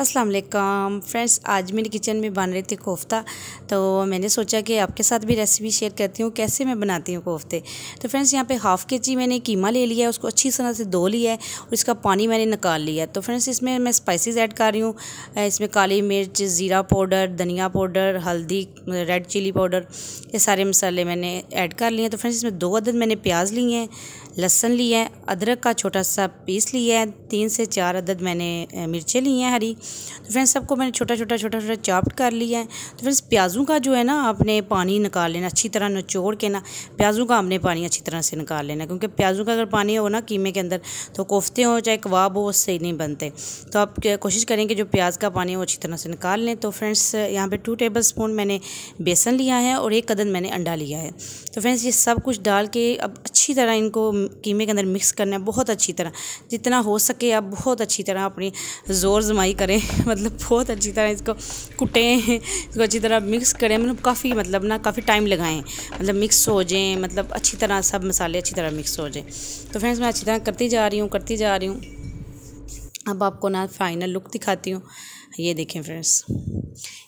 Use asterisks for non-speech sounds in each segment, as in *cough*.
अस्सलाम वालेकुम फ्रेंड्स आज मेरे किचन में बन रहे थे कोफ्ता तो मैंने सोचा कि आपके साथ भी रेसिपी शेयर करती हूँ कैसे मैं बनाती हूँ कोफ्ते तो फ्रेंड्स यहाँ पे हाफ़ के जी मैंने कीमा ले लिया है उसको अच्छी तरह से धो लिया है और इसका पानी मैंने निकाल लिया तो फ्रेंड्स इसमें मैं स्पाइसेस ऐड कर रही हूँ इसमें काली मिर्च ज़ीरा पाउडर धनिया पाउडर हल्दी रेड चिली पाउडर ये सारे मसाले मैंने ऐड कर लिए हैं तो फ्रेंड्स इसमें दो अदद मैंने प्याज लिए हैं लहसन लिया है अदरक का छोटा सा पीस लिया है तीन से चार अदद मैंने मिर्चें ली हैं हरी तो फ्रेंड्स सबको मैंने छोटा छोटा छोटा छोटा चॉप्ट कर लिया है तो फ्रेंड्स प्याज़ों का जो है ना आपने पानी निकाल लेना अच्छी तरह नचोड़ के ना प्याज़ों का आपने पानी अच्छी तरह से निकाल लेना क्योंकि प्याज़ों का अगर पानी हो ना कीमे के अंदर तो कोफ्ते हों चाहे कबाब हो उससे ही नहीं बनते तो आप कोशिश करें कि जो प्याज का पानी है वो अच्छी तरह से निकाल लें तो फ्रेंड्स यहाँ पर टू टेबल स्पून मैंने बेसन लिया है और एक कदम मैंने अंडा लिया है तो फ्रेंड्स ये सब कुछ डाल के अब अच्छी तरह इनको कीमे के अंदर मिक्स करना है बहुत अच्छी तरह जितना हो सके आप बहुत अच्छी तरह अपनी ज़ोर जमाई करें *laughs* मतलब बहुत अच्छी तरह इसको कुटें इसको अच्छी तरह मिक्स करें मतलब काफ़ी मतलब ना काफ़ी टाइम लगाएं मतलब मिक्स हो जाएँ मतलब अच्छी तरह सब मसाले अच्छी तरह मिक्स हो जाएँ तो फ्रेंड्स मैं अच्छी तरह करती जा रही हूँ करती जा रही हूँ अब आपको ना फाइनल लुक दिखाती हूँ ये देखें फ्रेंड्स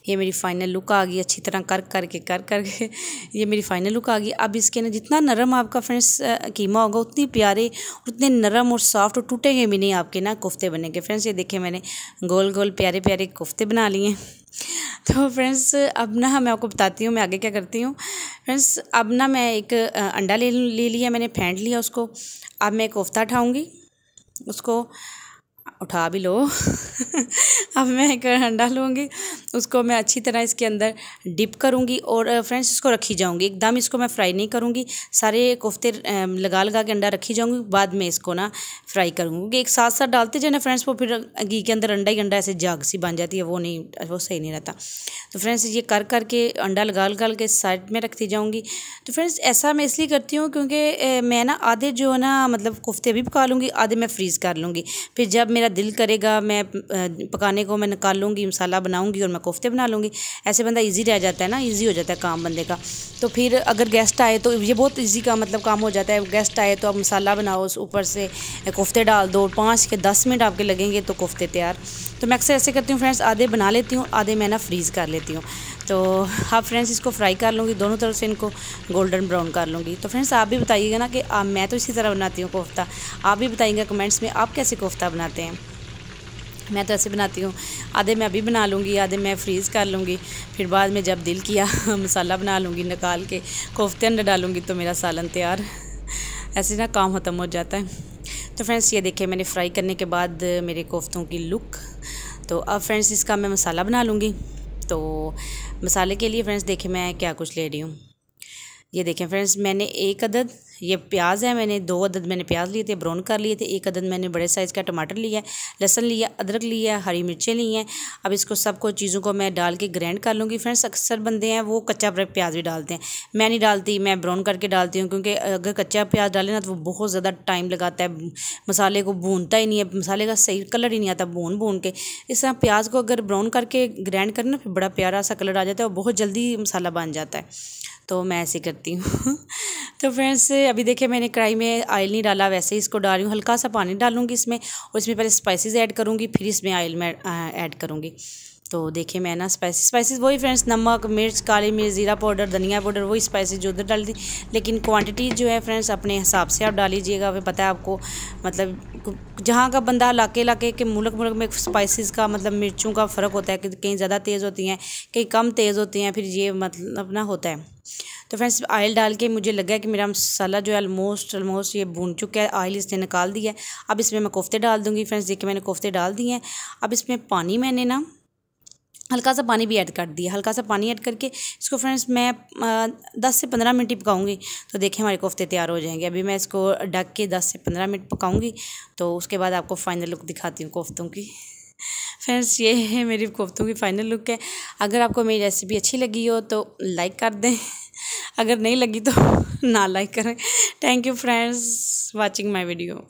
ये मेरी फाइनल लुक आ गई अच्छी तरह कर कर के कर कर के ये मेरी फाइनल लुक आ गई अब इसके ना जितना नरम आपका फ्रेंड्स कीमा होगा उतनी प्यारे उतने नरम और सॉफ्ट और टूटेंगे भी नहीं आपके ना कोफ्ते बनेंगे फ्रेंड्स ये देखें मैंने गोल गोल प्यारे प्यारे कोफ्ते बना लिए *laughs* तो फ्रेंड्स अब ना मैं आपको बताती हूँ मैं आगे क्या करती हूँ फ्रेंड्स अब ना मैं एक अंडा ले ले लिया मैंने फेंट लिया उसको अब मैं कोफ्ता उठाऊँगी उसको उठा भी लो अब मैं एक अंडा लूँगी उसको मैं अच्छी तरह इसके अंदर डिप करूँगी और फ्रेंड्स इसको रखी जाऊँगी एकदम इसको मैं फ्राई नहीं करूँगी सारे कोफ्ते लगा लगा के अंडा रखी जाऊँगी बाद में इसको ना फ्राई करूँगी क्योंकि एक साथ साथ डालते जाए ना फ्रेंड्स वो फिर घी के अंदर अंडा ही अंडा ऐसे जाग सी बन जाती है वो नहीं वो सही नहीं रहता तो फ्रेंड्स ये कर करके अंडा लगा लगा के साइड में रखती जाऊँगी तो फ्रेंड्स ऐसा मैं इसलिए करती हूँ क्योंकि मैं ना आधे जो है ना मतलब कोफ्ते भी पका लूँगी आधे मैं फ्रीज़ कर लूँगी फिर जब मेरा दिल करेगा मैं पकाने को मैं निकाल लूँगी मसाला बनाऊँगी और मैं कोफ्ते बना लूँगी ऐसे बंदा ईजी रह जाता है ना ईजी हो जाता है काम बंदे का तो फिर अगर गेस्ट आए तो ये बहुत ईजी का मतलब काम हो जाता है गेस्ट आए तो आप मसाला बनाओ उस ऊपर से कोफ्ते डाल दो पाँच के दस मिनट आपके लगेंगे तो कोफ्ते तैयार तो मैं अक्सर ऐसे करती हूँ फ्रेंड्स आधे बना लेती हूँ आधे मैं ना फ्रीज़ कर लेती हूँ तो हाँ फ्रेंड्स इसको फ्राई कर लूँगी दोनों तरफ से इनको गोल्डन ब्राउन कर लूँगी तो फ्रेंड्स आप भी बताइएगा ना कि आ, मैं तो इसी तरह बनाती हूँ कोफ्ता आप भी बताइएगा कमेंट्स में आप कैसे कोफ्ता बनाते हैं मैं तो ऐसे बनाती हूँ आधे मैं अभी बना लूँगी आधे मैं फ्रीज़ कर लूँगी फिर बाद में जब दिल किया *laughs* मसाला बना लूँगी निकाल के कोफ्ते अंडा डालूँगी तो मेरा सालन तैयार ऐसे ना काम ख़त्म हो जाता है तो फ्रेंड्स ये देखिए मैंने फ्राई करने के बाद मेरे कोफ्तों की लुक तो अब फ्रेंड्स इसका मैं मसाला बना लूँगी तो मसाले के लिए फ्रेंड्स देखिए मैं क्या कुछ ले रही हूँ ये देखें फ्रेंड्स मैंने एक अदद ये प्याज है मैंने दो अदद मैंने प्याज लिए थे ब्राउन कर लिए थे एक अदद मैंने बड़े साइज़ का टमाटर लिया है लहसन लिया अदरक लिया हरी मिर्चें ली हैं अब इसको सबको चीज़ों को मैं डाल के ग्रैंड कर लूँगी फ्रेंड्स अक्सर बंदे हैं वो कच्चा प्याज भी डालते हैं मैं नहीं डालती मैं ब्राउन करके डालती हूँ क्योंकि अगर कच्चा प्याज डाले ना तो वो बहुत ज़्यादा टाइम लगाता है मसाले को भूनता ही नहीं है मसाले का सही कलर ही नहीं आता भून भून के इस तरह प्याज को अगर ब्राउन करके ग्रैंड करें फिर बड़ा प्यारा सा कलर आ जाता है और बहुत जल्दी मसाला बन जाता है तो मैं ऐसे करती हूँ *laughs* तो फ्रेंड्स अभी देखिए मैंने कढ़ाई में ऑयल नहीं डाला वैसे ही इसको डाल रही हूँ हल्का सा पानी डालूंगी इसमें और इसमें पहले स्पाइसेस ऐड करूँगी फिर इसमें ऑयल में ऐड करूँगी तो देखिए मैं ना स्पाइसी स्पाइसेस वही फ्रेंड्स नमक मिर्च काली मिर्च ज़ीरा पाउडर धनिया पाउडर वही स्पाइसी जो उधर डाल दी लेकिन क्वांटिटी जो है फ्रेंड्स अपने हिसाब से आप डाल लीजिएगा फिर पता है आपको मतलब जहाँ का बंदा इलाके इलाके के मुल्क मुल्क में स्पाइसेस का मतलब मिर्चों का फ़र्क होता है कि कहीं ज़्यादा तेज़ होती हैं कहीं कम तेज़ होती हैं फिर ये मतलब ना होता है तो फ्रेंड्स आयल डाल के मुझे लगा कि मेरा मसाला जो है ऑलमोस्ट ऑलमोस्ट ये भून चुका है आयल इसने निकाल दिया है अब इसमें मैं कोफ्ते डाल दूँगी फ्रेंड्स देखिए मैंने कोफ्ते डाल दिए हैं अब इसमें पानी मैंने ना हल्का सा पानी भी ऐड कर दिया हल्का सा पानी ऐड करके इसको फ्रेंड्स मैं दस से पंद्रह मिनट ही पकाऊंगी तो देखिए हमारे कोफ्ते तैयार हो जाएंगे अभी मैं इसको ढक के दस से पंद्रह मिनट पकाऊंगी तो उसके बाद आपको फाइनल लुक दिखाती हूँ कोफ्तों की फ्रेंड्स ये है मेरी कोफ्तों की फ़ाइनल लुक है अगर आपको मेरी रेसिपी अच्छी लगी हो तो लाइक कर दें अगर नहीं लगी तो *laughs* ना लाइक करें thank you friends watching my video